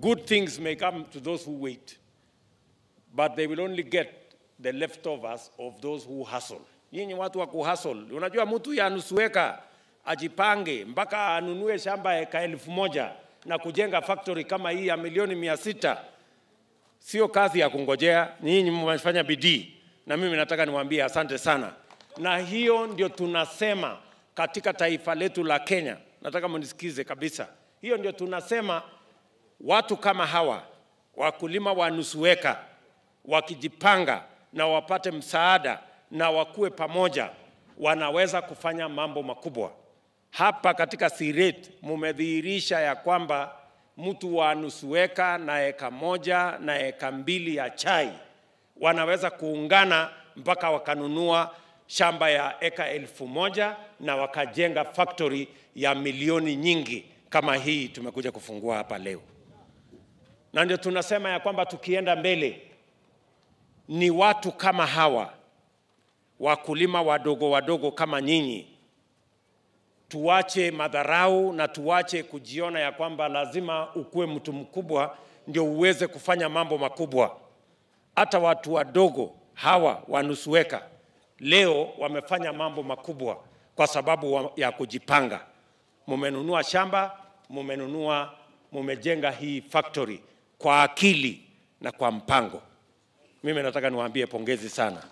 Good things may come to those who wait, but they will only get the leftovers of those who hustle. Nyinyi watu wa kuhustle, unajua mtu yanusueka ajipange mpaka anunue shamba eka elfu moja na kujenga factory kama hii ya milioni mia sita sio kazi ya kungojea. Nyinyi mmefanya bidii, na mimi nataka niwaambie asante sana, na hiyo ndio tunasema katika taifa letu la Kenya. Nataka mnisikize kabisa, hiyo ndio tunasema Watu kama hawa wakulima wa nusuweka wakijipanga na wapate msaada na wakuwe pamoja, wanaweza kufanya mambo makubwa. Hapa katika Siret mumedhihirisha ya kwamba mtu wa nusuweka na eka moja na eka mbili ya chai wanaweza kuungana mpaka wakanunua shamba ya eka elfu moja na wakajenga factory ya milioni nyingi kama hii tumekuja kufungua hapa leo na ndio tunasema ya kwamba tukienda mbele ni watu kama hawa wakulima wadogo wadogo kama nyinyi tuache madharau na tuwache kujiona ya kwamba lazima ukuwe mtu mkubwa ndio uweze kufanya mambo makubwa. Hata watu wadogo hawa wanusuweka leo wamefanya mambo makubwa kwa sababu ya kujipanga. Mumenunua shamba, mumenunua, mumejenga hii factory kwa akili na kwa mpango. Mimi nataka niwaambie pongezi sana.